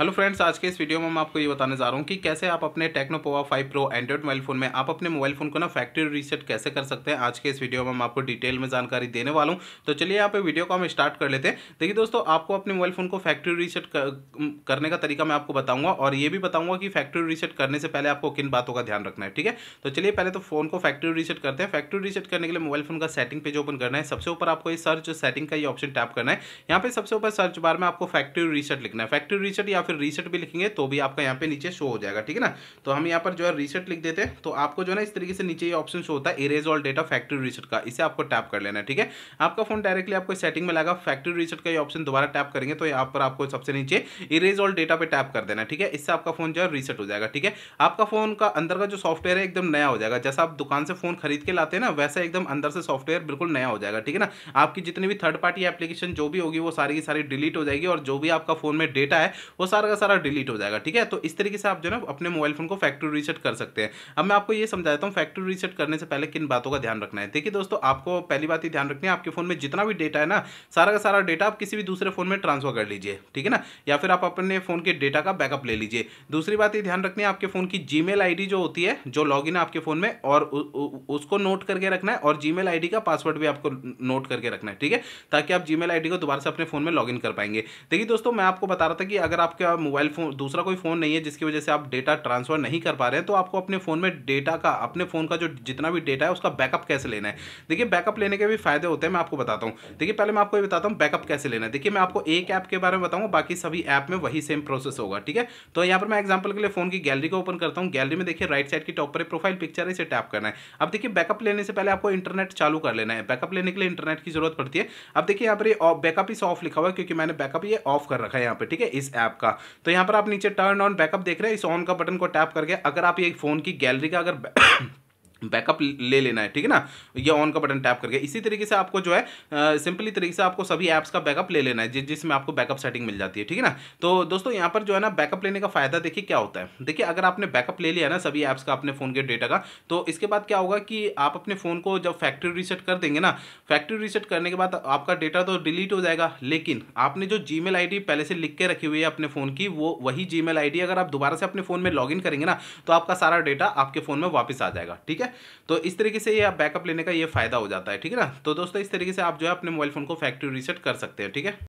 hello friends आज के इस वीडियो में मैं आपको ये बताने जा रहा हूँ कि कैसे आप अपने Tecno Pova 5 Pro Android mobile phone में आप अपने मोबाइल फ़ोन को ना फैक्ट्री रीसेट कैसे कर सकते हैं आज के इस वीडियो में मैं आपको डिटेल में जानकारी देने वाला हूँ तो चलिए यहाँ पे वीडियो को हम स्टार्ट कर लेते हैं देखिए दोस्तों आपको अपने मोबाइल फ़ोन को फैक्ट्री रीसेट करने का तरीका मैं आपको बताऊंगा और ये भी बताऊंगा कि फैक्ट्री रीसेट करने से पहले आपको किन बातों का ध्यान रखना है ठीक है तो चलिए पहले तो फ़ोन को फैक्ट्री रीसेट करते हैं फैक्ट्री रीसेट करने के लिए मोबाइल फ़ोन का सेटिंग पेज ओपन करना है सबसे ऊपर आपको सर्च सेटिंग का ये ऑप्शन टैप करना है यहाँ पर सबसे ऊपर सर्च बार में आपको फैक्ट्री रीसेट लिखना है फैक्ट्री रीसेट या फिर रीसेट भी लिखेंगे तो भी आपका यहाँ पे नीचे शो हो जाएगा ठीक है ना तो हम यहाँ पर जो है रीसेट लिख देते हैं तो आपको जो है ना इस तरीके से नीचे ये ऑप्शन शो होता है erase all data factory reset का इसे आपको टैप कर लेना है ठीक है आपका फोन डायरेक्टली आपको सेटिंग में लगा फैक्ट्री रीसेट का ये ऑप्शन दोबारा टैप करेंगे तो यहाँ पर आपको सबसे नीचे इरेज ऑल डेटा पर टैप कर देना ठीक है इससे आपका फोन जो है रीसेट हो जाएगा ठीक है आपका फोन का अंदर का जो सॉफ्टवेयर है एकदम नया हो जाएगा जैसा आप दुकान से फोन खरीद के लाते हैं ना वैसा एकदम अंदर से सॉफ्टवेयर बिल्कुल नया हो जाएगा ठीक है ना आपकी जितनी भी थर्ड पार्टी एप्लीकेशन जो भी होगी वो सारी की सारी डिलीट हो जाएगी और जो भी आपका फोन में डेटा है वो सारा का सारा डिलीट हो जाएगा ठीक है तो इस तरीके से आप जो है अपने मोबाइल फोन को फैक्ट्री रीसेट कर सकते हैं अब मैं आपको यह समझा देता हूँ फैक्ट्री रीसेट करने से पहले किन बातों का ध्यान रखना है देखिए दोस्तों आपको पहली बात ही ध्यान रखनी है आपके फोन में जितना भी डेटा है ना सारा का सारा डेटा आप किसी भी दूसरे फोन में ट्रांसफर कर लीजिए ठीक है ना या फिर आप अपने फोन के डेटा का बैकअप ले लीजिए दूसरी बात ये ध्यान रखनी है आपके फोन की जी मेल जो होती है जो लॉग है आपके फोन में और उसको नोट करके रखना है और जी मेल का पासवर्ड भी आपको नोट करके रखना है ठीक है ताकि आप जी मेल को दोबारा से अपने फोन में लॉग कर पाएंगे देखिए दोस्तों मैं आपको बता रहा था कि अगर आप आपका मोबाइल फ़ोन दूसरा कोई फ़ोन नहीं है जिसकी वजह से आप डेटा ट्रांसफ़र नहीं कर पा रहे हैं तो आपको अपने फ़ोन में डेटा का अपने फ़ोन का जो जितना भी डेटा है उसका बैकअप कैसे लेना है देखिए बैकअप लेने के भी फ़ायदे होते हैं मैं आपको बताता हूँ देखिए पहले मैं आपको ये बताता हूँ बैकअप कैसे लेना है देखिए मैं आपको एक ऐप के बारे में बताऊँगा बाकी सभी ऐप में वही सेम प्रोसेस होगा ठीक है तो यहाँ पर मैं एग्जाम्पल के लिए फ़ोन की गैलरी को ओपन करता हूँ गैलरी में देखिए राइट साइड की टॉप पर प्रोफाइल पिक्चर है इसे टैप करना है अब देखिए बैकअप लेने से पहले आपको इंटरनेट चालू कर लेना है बैकअप लेने के लिए इंटरनेट की जरूरत पड़ती है अब देखिए यहाँ पर बैकअप इस ऑफ लिखा हुआ है क्योंकि मैंने बैकअप ये ऑफ कर रखा है यहाँ पर ठीक है इस ऐप का का तो यहाँ पर आप नीचे टर्न ऑन बैकअप देख रहे हैं इस ऑन का बटन को टैप करके अगर आप ये फ़ोन की गैलरी का अगर बैकअप ले लेना है ठीक है ना ये ऑन का बटन टैप करके इसी तरीके से आपको जो है सिंपली तरीके से आपको सभी ऐप्स का बैकअप ले लेना है जिस जिसमें आपको बैकअप सेटिंग मिल जाती है ठीक है ना तो दोस्तों यहाँ पर जो है ना बैकअप लेने का फायदा देखिए क्या होता है देखिए अगर आपने बैकअप ले लिया ना सभी ऐप्स का अपने फ़ोन के डेटा का तो इसके बाद क्या होगा कि आप अपने फ़ोन को जब फैक्ट्री रीसेट कर देंगे ना फैक्ट्री रीसेट करने के बाद आपका डेटा तो डिलीट हो जाएगा लेकिन आपने जो जी मेल पहले से लिख के रखी हुई है अपने फ़ोन की वो वही जी मेल अगर आप दोबारा से अपने फ़ोन में लॉग करेंगे ना तो आपका सारा डेटा आपके फ़ोन में वापस आ जाएगा ठीक है तो इस तरीके से ये आप बैकअप लेने का ये फ़ायदा हो जाता है ठीक है ना तो दोस्तों इस तरीके से आप जो है अपने मोबाइल फ़ोन को फैक्ट्री रीसेट कर सकते हैं ठीक है